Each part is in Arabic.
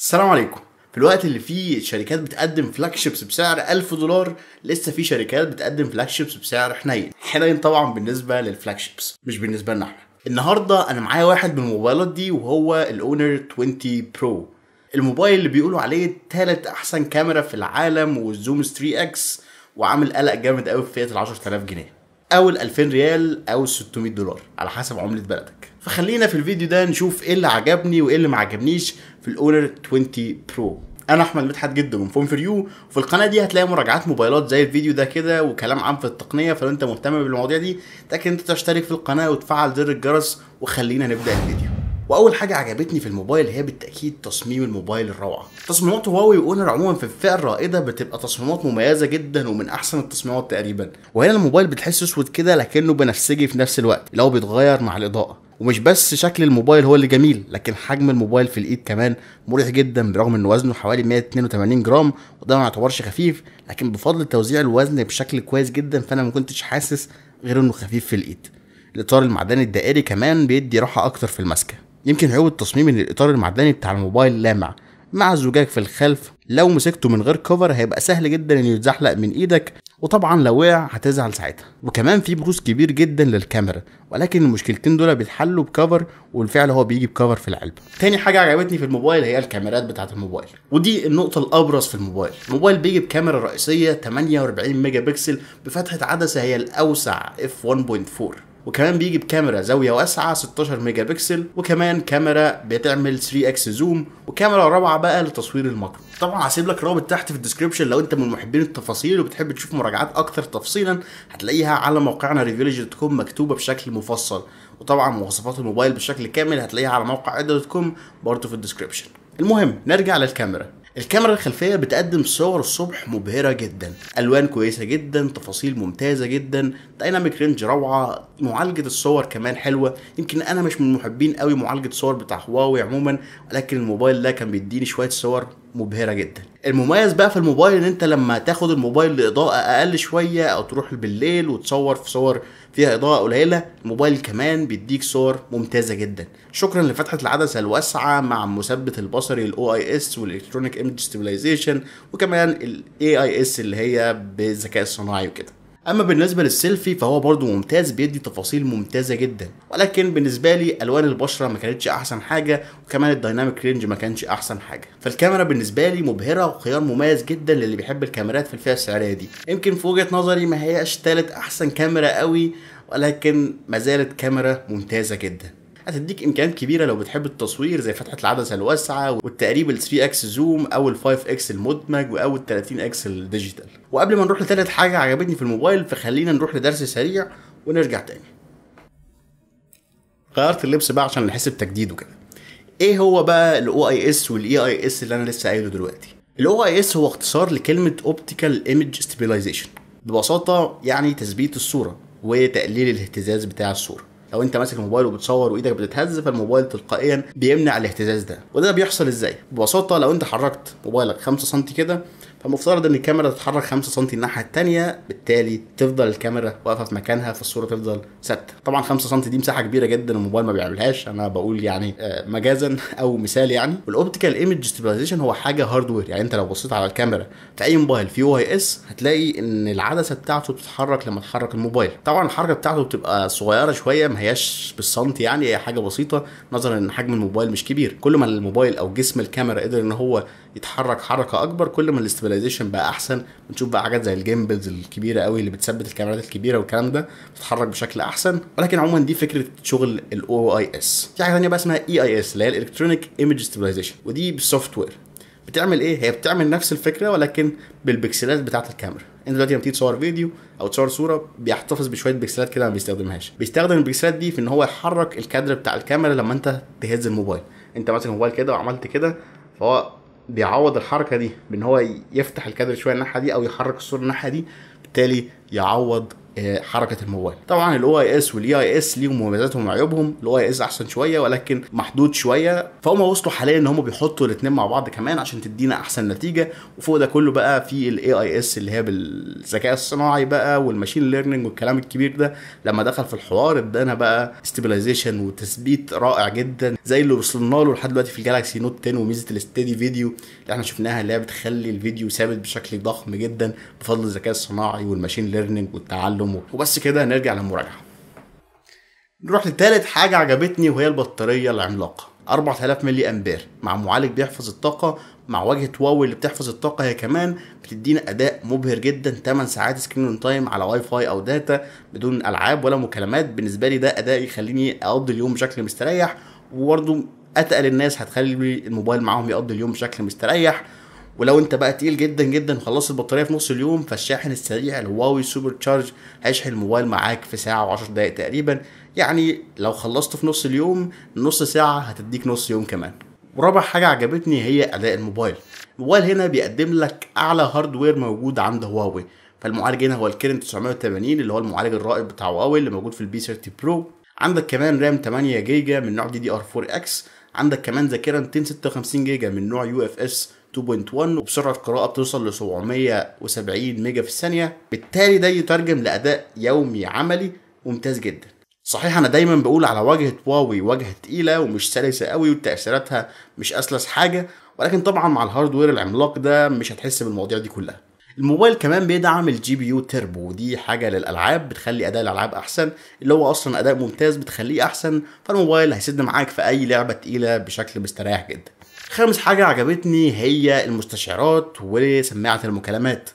السلام عليكم في الوقت اللي فيه شركات بتقدم فلاج شيبس بسعر 1000 دولار لسه في شركات بتقدم فلاج شيبس بسعر حنين حنين طبعا بالنسبه للفلاج شيبس مش بالنسبه لنا احنا النهارده انا معايا واحد من الموبايلات دي وهو الاونر 20 برو الموبايل اللي بيقولوا عليه تالت احسن كاميرا في العالم والزوم 3 اكس وعامل قلق جامد قوي في فئه ال 10000 جنيه او ال 2000 ريال او 600 دولار على حسب عمله بلدك فخلينا في الفيديو ده نشوف ايه اللي عجبني وايه اللي ما عجبنيش في الاونر 20 برو انا احمد مدحت جدا من فون فور يو وفي القناه دي هتلاقي مراجعات موبايلات زي الفيديو ده كده وكلام عام في التقنيه فلو انت مهتم بالمواضيع دي تاكد انت تشترك في القناه وتفعل زر الجرس وخلينا نبدا الفيديو واول حاجه عجبتني في الموبايل هي بالتاكيد تصميم الموبايل الروعه تصميمات هواوي واونر عموما في الفئه الرائده بتبقى تصميمات مميزه جدا ومن احسن التصميمات تقريبا وهنا الموبايل بتحس اسود كده لكنه بنفسجي في نفس الوقت لو بيتغير مع الاضاءه ومش بس شكل الموبايل هو اللي جميل لكن حجم الموبايل في الايد كمان مريح جدا برغم ان وزنه حوالي 182 جرام وده ما يعتبرش خفيف لكن بفضل توزيع الوزن بشكل كويس جدا فانا ما كنتش حاسس غير انه خفيف في الايد الاطار المعدني الدائري كمان بيدي راحه اكتر في المسكه يمكن عيوب التصميم ان الاطار المعدني بتاع الموبايل لامع مع الزجاج في الخلف لو مسكته من غير كفر هيبقى سهل جدا انه يتزحلق من ايدك وطبعا لو وقع هتزعل ساعتها وكمان في بروز كبير جدا للكاميرا ولكن المشكلتين دول بيتحلوا بكفر والفعل هو بيجي بكفر في العلبه تاني حاجه عجبتني في الموبايل هي الكاميرات بتاعه الموبايل ودي النقطه الابرز في الموبايل الموبايل بيجي بكاميرا رئيسيه 48 ميجا بكسل بفتحه عدسه هي الاوسع اف 1.4 وكمان بيجي بكاميرا زاويه واسعه 16 ميجا بكسل وكمان كاميرا بتعمل 3 اكس زوم وكاميرا رابعه بقى لتصوير الماكرو طبعا هسيب لك رابط تحت في الديسكربشن لو انت من محبين التفاصيل وبتحب تشوف مراجعات اكثر تفصيلا هتلاقيها على موقعنا ريفيولوجي دوت كوم مكتوبه بشكل مفصل وطبعا مواصفات الموبايل بشكل كامل هتلاقيها على موقع ايدا دوت كوم برضه في الديسكربشن المهم نرجع للكاميرا الكاميرا الخلفية بتقدم صور الصبح مبهرة جدا ألوان كويسة جدا تفاصيل ممتازة جدا دايناميك رينج روعة معالجة الصور كمان حلوة يمكن أنا مش من محبين قوي معالجة صور بتاع هواوي عموما لكن الموبايل ده كان بيديني شوية صور مبهره جدا المميز بقى في الموبايل ان انت لما تاخد الموبايل لاضاءه اقل شويه او تروح بالليل وتصور في صور فيها اضاءه قليله الموبايل كمان بيديك صور ممتازه جدا شكرا لفتحه العدسه الواسعه مع المثبت البصري الاو اي اس والالكترونيك ايمج ستابلايزيشن وكمان الاي اي اس اللي هي بالذكاء الصناعي وكده اما بالنسبه للسيلفي فهو برضه ممتاز بيدي تفاصيل ممتازه جدا ولكن بالنسبه لي الوان البشره ما كانتش احسن حاجه وكمان الدايناميك رينج ما كانش احسن حاجه فالكاميرا بالنسبه لي مبهره وخيار مميز جدا للي بيحب الكاميرات في الفئه السعريه دي يمكن في وجهه نظري ما هياش تالت احسن كاميرا قوي ولكن ما زالت كاميرا ممتازه جدا هتديك امكانيات كبيره لو بتحب التصوير زي فتحه العدسه الواسعه والتقريب ال 3 اكس زوم او ال 5 اكس المدمج او ال 30 اكس الديجيتال وقبل ما نروح لثالث حاجه عجبتني في الموبايل فخلينا نروح لدرس سريع ونرجع تاني غيرت اللبس بقى عشان نحس بتجديد وكده ايه هو بقى الاو اي اس والاي اي e اس اللي انا لسه قايله دلوقتي الاو اي اس هو اختصار لكلمه اوبتيكال ايمج ستابيلايزيشن ببساطه يعني تثبيت الصوره وتقليل الاهتزاز بتاع الصوره لو انت ماسك الموبايل وبتصور وايدك بتتهز فالموبايل تلقائيا بيمنع الاهتزاز ده وده بيحصل ازاي ببساطه لو انت حركت موبايلك 5 سم كده فمفترض ان الكاميرا تتحرك 5 سم الناحيه الثانيه بالتالي تفضل الكاميرا واقفه في مكانها فالصوره تفضل ثابته طبعا 5 سم دي مساحه كبيره جدا الموبايل ما بيعملهاش انا بقول يعني آه، مجازا او مثال يعني والاوبتيكال ايمج ستابلايزيشن هو حاجه هاردوير يعني انت لو بصيت على الكاميرا في اي موبايل في او اي اس هتلاقي ان العدسه بتاعته بتتحرك لما تحرك الموبايل طبعا الحركه بتاعته بتبقى صغيره شويه ما هياش بالسنتي يعني هي حاجه بسيطه نظرا ان حجم الموبايل مش كبير كل ما الموبايل او جسم الكاميرا قدر ان هو يتحرك حركه اكبر كل ما الاستبلايزيشن بقى احسن بنشوف بقى حاجات زي الجيمبلز الكبيره قوي اللي بتثبت الكاميرات الكبيره والكلام ده بتتحرك بشكل احسن ولكن عموما دي فكره شغل الاو اي اس في حاجه ثانيه بقى اسمها اي اي اس اللي هي الالكترونيك ايمج ستابلايزيشن ودي بالسوفت وير بتعمل ايه هي بتعمل نفس الفكره ولكن بالبكسلات بتاعه الكاميرا انت دلوقتي لما تيجي تصور فيديو او تصور صوره بيحتفظ بشويه بكسلات كده ما بيستخدمهاش بيستخدم البكسلات دي في ان هو يحرك الكادر بتاع الكاميرا لما انت تهز الموبايل انت ماسك الموبايل كده وعملت كده فهو بيعوض الحركه دي بان هو يفتح الكادر شويه الناحيه دي او يحرك الصوره الناحيه دي بالتالي يعوض حركه الموبايل طبعا الاو اي اس والاي اي e اس ليهم مميزاتهم وعيوبهم الاو اي اس احسن شويه ولكن محدود شويه فهم وصلوا حاليا ان هم بيحطوا الاثنين مع بعض كمان عشان تدينا احسن نتيجه وفوق ده كله بقى في الاي اي اس اللي هي بالذكاء الصناعي بقى والماشين ليرنينج والكلام الكبير ده لما دخل في الحوار ادانا بقى ستيبلايزيشن وتثبيت رائع جدا زي اللي وصلنا له لحد دلوقتي في الجالكسي نوت 10 وميزه الاستدي فيديو اللي احنا شفناها اللي هي بتخلي الفيديو ثابت بشكل ضخم جدا بفضل الذكاء الصناعي والماشين ليرنينج والتعلم الامور وبس كده نرجع للمراجعه نروح لتالت حاجة عجبتني وهي البطارية العملاقة 4000 ملي امبير مع معالج بيحفظ الطاقة مع واجهة واو اللي بتحفظ الطاقة هي كمان بتدينا اداء مبهر جدا 8 ساعات سكرين تايم على واي فاي او داتا بدون العاب ولا مكالمات بالنسبة لي ده اداء يخليني اقضي اليوم بشكل مستريح وبرده اتقل الناس هتخلي الموبايل معاهم يقضي اليوم بشكل مستريح ولو انت بقى تقيل جدا جدا وخلصت البطاريه في نص اليوم فالشاحن السريع الهواوي سوبر تشارج هيشحن الموبايل معاك في ساعه و10 دقائق تقريبا يعني لو خلصته في نص اليوم نص ساعه هتديك نص يوم كمان ورابع حاجه عجبتني هي اداء الموبايل الموبايل هنا بيقدم لك اعلى هاردوير موجود عند هواوي فالمعالج هنا هو الكيرن 980 اللي هو المعالج الرائد بتاع هواوي اللي موجود في البي 30 برو عندك كمان رام 8 جيجا من نوع دي دي ار 4 اكس عندك كمان ذاكره 256 جيجا من نوع يو اف اس 2.1 وبسرعه قراءه بتوصل ل 770 ميجا في الثانيه بالتالي ده يترجم لاداء يومي عملي ممتاز جدا صحيح انا دايما بقول على واجهه هواوي واجهه تقيله ومش سلسه قوي وتاثيراتها مش اسلس حاجه ولكن طبعا مع الهاردوير العملاق ده مش هتحس بالمواضيع دي كلها الموبايل كمان بيدعم الجي بي يو تيربو ودي حاجه للالعاب بتخلي اداء الالعاب احسن اللي هو اصلا اداء ممتاز بتخليه احسن فالموبايل هيسد معاك في اي لعبه تقيله بشكل مستريح جدا خامس حاجة عجبتني هي المستشعرات وسماعة المكالمات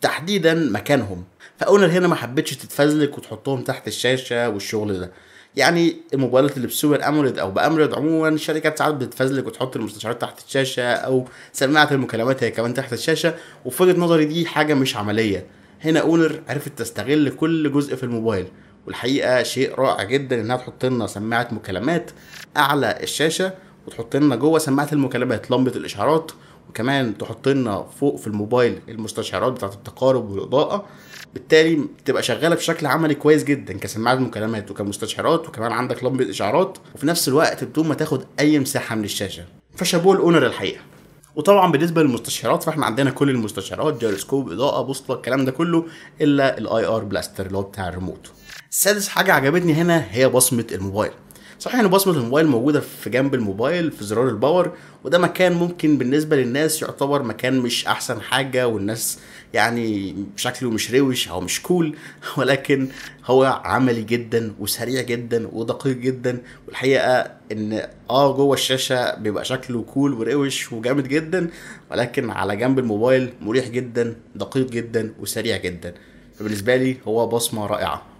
تحديدا مكانهم فاونر هنا ما حبتش تتفزلك وتحطهم تحت الشاشة والشغل ده يعني الموبايلات اللي بسوبر امولد او بامولد عموما الشركات ساعات بتتفزلك وتحط المستشعرات تحت الشاشه او سماعه المكالمات هي كمان تحت الشاشه وفي وجهه نظري دي حاجه مش عمليه هنا اونر عرفت تستغل كل جزء في الموبايل والحقيقه شيء رائع جدا انها تحط لنا سماعه مكالمات اعلى الشاشه وتحط لنا جوه سماعه المكالمات لمبه الاشعارات وكمان تحط لنا فوق في الموبايل المستشعرات بتاعه التقارب والاضاءه بالتالي بتبقى شغاله بشكل عملي كويس جدا كسماعه مكالمات وكمستشعرات وكمان عندك لمبه اشعارات وفي نفس الوقت بدون ما تاخد اي مساحه من الشاشه فشابوه الاونر الحقيقه وطبعا بالنسبه للمستشعرات فاحنا عندنا كل المستشعرات جيروسكوب اضاءه بوصله الكلام ده كله الا الاي ار بلاستر اللي هو بتاع الريموت سادس حاجه عجبتني هنا هي بصمه الموبايل صحيح ان بصمه الموبايل موجوده في جنب الموبايل في زرار الباور وده مكان ممكن بالنسبه للناس يعتبر مكان مش احسن حاجه والناس يعني شكله مش روش او مش كول ولكن هو عملي جدا وسريع جدا ودقيق جدا والحقيقه ان اه جوه الشاشه بيبقى شكله كول وروش وجامد جدا ولكن على جنب الموبايل مريح جدا دقيق جدا وسريع جدا فبالنسبه لي هو بصمه رائعه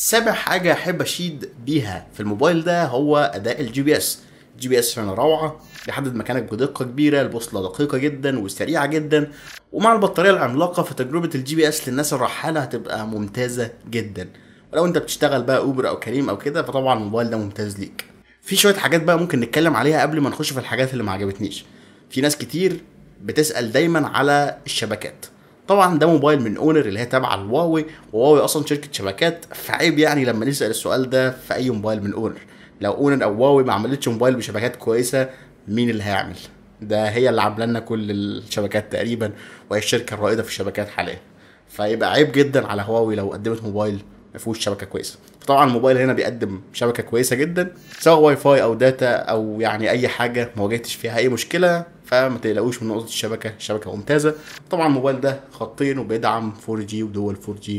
سابع حاجة أحب أشيد بيها في الموبايل ده هو أداء الجي بي إس الجي بي إس فعلا روعة بيحدد مكانك بدقة كبيرة البوصلة دقيقة جدا وسريعة جدا ومع البطارية العملاقة فتجربة الجي بي إس للناس الرحالة هتبقى ممتازة جدا ولو أنت بتشتغل بقى أوبر أو كريم أو كده فطبعا الموبايل ده ممتاز ليك في شوية حاجات بقى ممكن نتكلم عليها قبل ما نخش في الحاجات اللي ما عجبتنيش في ناس كتير بتسأل دايما على الشبكات طبعا ده موبايل من اونر اللي هي تابعه لواوي وواوي اصلا شركه شبكات فعيب يعني لما نسال السؤال ده في اي موبايل من اونر لو اونر او واوي ما عملتش موبايل بشبكات كويسه مين اللي هيعمل ده هي اللي عامله لنا كل الشبكات تقريبا وهي الشركه الرائده في الشبكات حاليا فيبقى عيب جدا على هواوي لو قدمت موبايل ما فيهوش شبكه كويسه طبعا الموبايل هنا بيقدم شبكه كويسه جدا سواء واي فاي او داتا او يعني اي حاجه ما واجهتش فيها اي مشكله فما تقلقوش من نقطه الشبكه الشبكه ممتازه طبعا الموبايل ده خطين وبيدعم 4G ودول 4G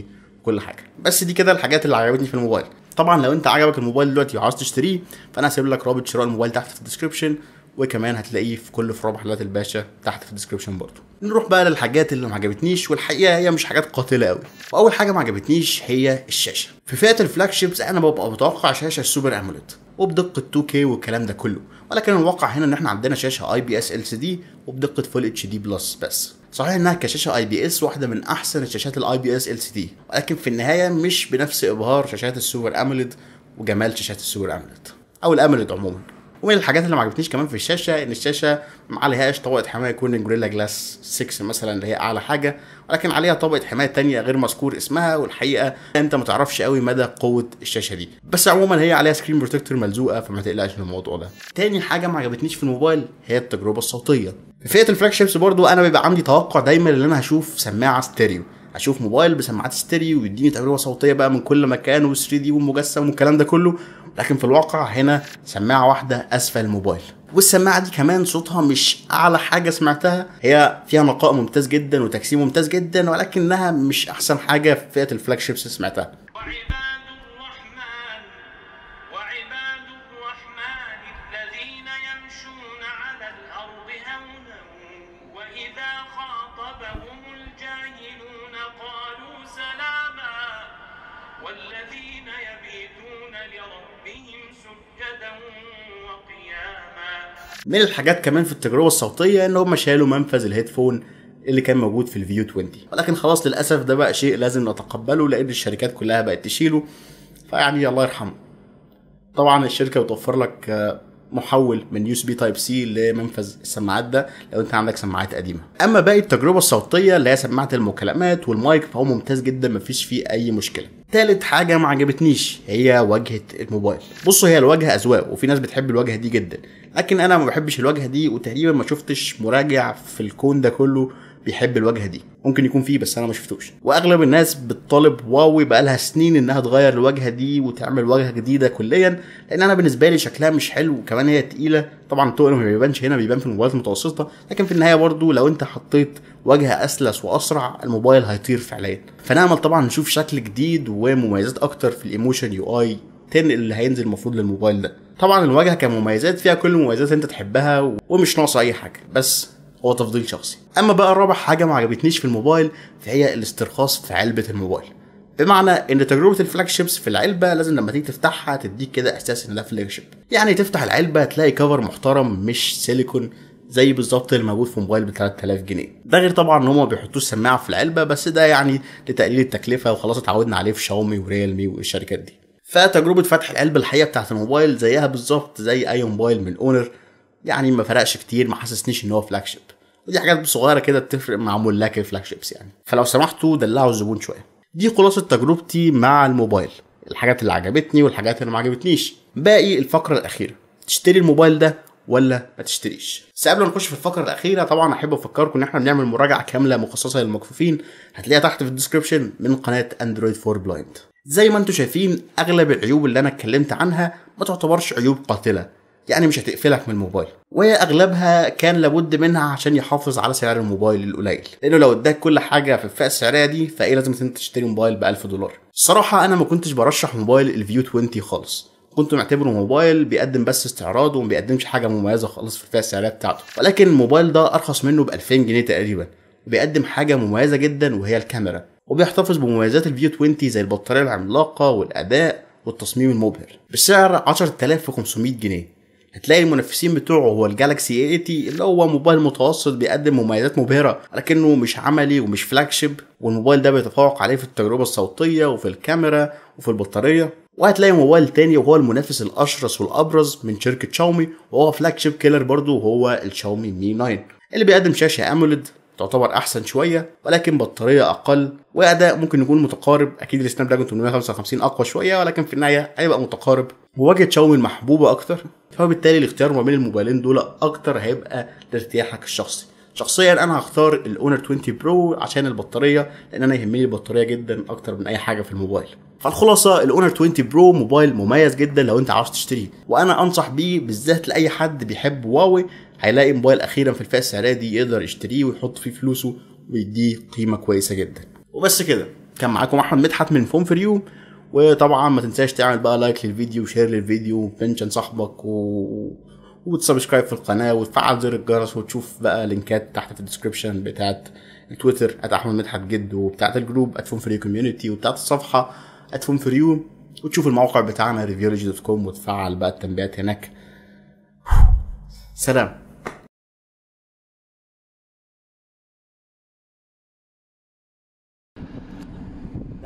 وكل حاجه بس دي كده الحاجات اللي عجبتني في الموبايل طبعا لو انت عجبك الموبايل دلوقتي وعاوز تشتريه فانا هسيب لك رابط شراء الموبايل تحت في الديسكربشن وكمان هتلاقيه في كل فروع محلات الباشا تحت في الديسكربشن برضه نروح بقى للحاجات اللي ما عجبتنيش والحقيقه هي مش حاجات قاتله قوي واول حاجه ما عجبتنيش هي الشاشه في فئه الفلاج شيبس انا ببقى متوقع شاشه السوبر اموليد وبدقه 2K والكلام ده كله ولكن الواقع هنا ان احنا عندنا شاشه اي بي اس ال سي دي وبدقه فول اتش دي بلس بس صحيح انها كشاشه اي بي اس واحده من احسن الشاشات الاي بي اس ال سي دي ولكن في النهايه مش بنفس ابهار شاشات السوبر اموليد وجمال شاشات السوبر اموليد او الاموليد عموما ومن الحاجات اللي ما عجبتنيش كمان في الشاشه ان الشاشه ما عليهاش طبقه حمايه كون جوريلا جلاس 6 مثلا اللي هي اعلى حاجه ولكن عليها طبقه حمايه تانية غير مذكور اسمها والحقيقه انت ما تعرفش قوي مدى قوه الشاشه دي بس عموما هي عليها سكرين بروتكتور ملزوقه فما تقلقش من الموضوع ده تاني حاجه ما عجبتنيش في الموبايل هي التجربه الصوتيه في فئه الفلاج شيبس برضو انا بيبقى عندي توقع دايما ان انا هشوف سماعه ستيريو اشوف موبايل بسماعات ستيريو ويديني تجربه صوتيه بقى من كل مكان و3 دي ومجسم والكلام ده كله لكن في الواقع هنا سماعه واحده اسفل الموبايل والسماعه دي كمان صوتها مش اعلى حاجه سمعتها هي فيها نقاء ممتاز جدا وتكسير ممتاز جدا ولكنها مش احسن حاجه في فئه الفلاج شيبس سمعتها الذين يبيتون لربهم سجدا وقياما من الحاجات كمان في التجربة الصوتية ان هم شالوا منفذ الهيدفون اللي كان موجود في الفيو 20 ولكن خلاص للاسف ده بقى شيء لازم نتقبله لان الشركات كلها بقت تشيله فيعني الله يرحمه طبعا الشركه بتوفر لك آه، محول من يو اس بي تايب سي لمنفذ السماعات ده لو انت عندك سماعات قديمه اما باقي التجربه الصوتيه اللي هي سماعه المكالمات والمايك فهو ممتاز جدا مفيش فيه اي مشكله تالت حاجه ما عجبتنيش هي واجهه الموبايل بصوا هي الواجهه اذواق وفي ناس بتحب الواجهه دي جدا لكن انا ما بحبش الواجهه دي وتقريبا ما شفتش مراجع في الكون ده كله بيحب الواجهه دي ممكن يكون فيه بس انا ما شفتوش واغلب الناس بتطالب واوي بقالها سنين انها تغير الواجهه دي وتعمل واجهه جديده كليا لان انا بالنسبه لي شكلها مش حلو وكمان هي تقيله طبعا التقل ما بيبانش هنا بيبان في الموبايلات المتوسطه لكن في النهايه برضو لو انت حطيت واجهه اسلس واسرع الموبايل هيطير فعليا فنامل طبعا نشوف شكل جديد ومميزات اكتر في الايموشن يو اي 10 اللي هينزل المفروض للموبايل ده طبعا الواجهه كمميزات فيها كل المميزات اللي انت تحبها ومش ناقصه اي حاجه بس هو تفضيل شخصي اما بقى الرابع حاجه ما عجبتنيش في الموبايل فهي الاسترخاص في علبه الموبايل بمعنى ان تجربه الفلاج شيبس في العلبه لازم لما تيجي تفتحها تديك كده احساس ان ده فلاج شيب يعني تفتح العلبه تلاقي كفر محترم مش سيليكون زي بالظبط اللي موجود في موبايل ب 3000 جنيه ده غير طبعا ان هم ما بيحطوش سماعه في العلبه بس ده يعني لتقليل التكلفه وخلاص اتعودنا عليه في شاومي وريلمي والشركات دي فتجربه فتح العلبه الحقيقه بتاعه الموبايل زيها بالظبط زي اي موبايل من اونر يعني ما فرقش كتير ما حسسنيش ان هو فلاج شيب ودي حاجات صغيره كده بتفرق مع ملاك الفلاج شيبس يعني فلو سمحتوا دلعوا الزبون شويه دي خلاصه تجربتي مع الموبايل الحاجات اللي عجبتني والحاجات اللي ما عجبتنيش باقي الفقره الاخيره تشتري الموبايل ده ولا ما تشتريش بس قبل ما نخش في الفقره الاخيره طبعا احب افكركم ان احنا بنعمل مراجعه كامله مخصصه للمكفوفين هتلاقيها تحت في الديسكربشن من قناه اندرويد فور بلايند زي ما انتم شايفين اغلب العيوب اللي انا اتكلمت عنها ما تعتبرش عيوب قاتله يعني مش هتقفلك من الموبايل واغلبها كان لابد منها عشان يحافظ على سعر الموبايل القليل لانه لو اداك كل حاجه في الفئه السعريه دي فايه لازم انت تشتري موبايل ب 1000 دولار الصراحه انا ما كنتش برشح موبايل الفيو 20 خالص كنت معتبره موبايل بيقدم بس استعراض وما بيقدمش حاجه مميزه خالص في الفئه السعريه بتاعته ولكن الموبايل ده ارخص منه ب 2000 جنيه تقريبا وبيقدم حاجه مميزه جدا وهي الكاميرا وبيحتفظ بمميزات الفيو 20 زي البطاريه العملاقه والاداء والتصميم المبهر بسعر 10500 جنيه هتلاقي المنافسين بتوعه هو الجالكسي اي 80 اللي هو موبايل متوسط بيقدم مميزات مبهره لكنه مش عملي ومش فلاجشيب والموبايل ده بيتفوق عليه في التجربه الصوتيه وفي الكاميرا وفي البطاريه وهتلاقي موبايل تاني وهو المنافس الاشرس والابرز من شركه شاومي وهو فلاج شيب كيلر برضه وهو الشاومي مي 9 اللي بيقدم شاشه اموليد تعتبر احسن شويه ولكن بطاريه اقل واداء ممكن يكون متقارب اكيد السناب دراجون 855 اقوى شويه ولكن في النهايه هيبقى متقارب وواجهه شاومي المحبوبه اكتر فبالتالي الاختيار ما بين الموبايلين دول اكتر هيبقى لارتياحك الشخصي شخصيا انا هختار الاونر 20 برو عشان البطاريه لان انا يهمني البطاريه جدا اكتر من اي حاجه في الموبايل فالخلاصه الاونر 20 برو موبايل مميز جدا لو انت عاوز تشتريه وانا انصح بيه بالذات لاي حد بيحب هواوي هيلاقي موبايل اخيرا في الفئه السعريه دي يقدر يشتريه ويحط فيه فلوسه ويديه قيمه كويسه جدا وبس كده كان معاكم احمد مدحت من فون فريو وطبعا ما تنساش تعمل بقى لايك للفيديو وشير للفيديو وبنشن صاحبك و... وتسبسكرايب في القناه وتفعل زر الجرس وتشوف بقى لينكات تحت في الديسكربشن بتاعت التويتر ات احمد مدحت جد وبتاعت الجروب ات فون فريو كوميونتي وبتاعت الصفحه ات فون فريو وتشوف الموقع بتاعنا ريفيولوجي دوت كوم وتفعل بقى التنبيهات هناك سلام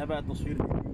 là-bas, ah attention.